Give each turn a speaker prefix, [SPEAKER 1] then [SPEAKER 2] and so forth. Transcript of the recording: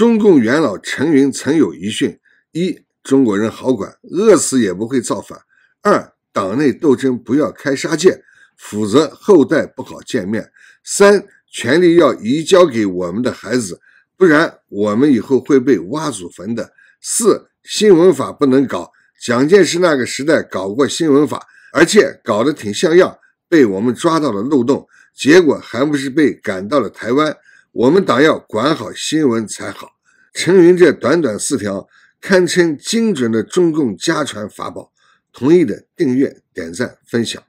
[SPEAKER 1] 中共元老陈云曾有遗训：一、中国人好管，饿死也不会造反；二、党内斗争不要开杀戒，否则后代不好见面；三、权力要移交给我们的孩子，不然我们以后会被挖祖坟的；四、新闻法不能搞，蒋介石那个时代搞过新闻法，而且搞得挺像样，被我们抓到了漏洞，结果还不是被赶到了台湾。我们党要管好新闻才好。陈云这短短四条，堪称精准的中共家传法宝。同意的订阅、点赞、分享。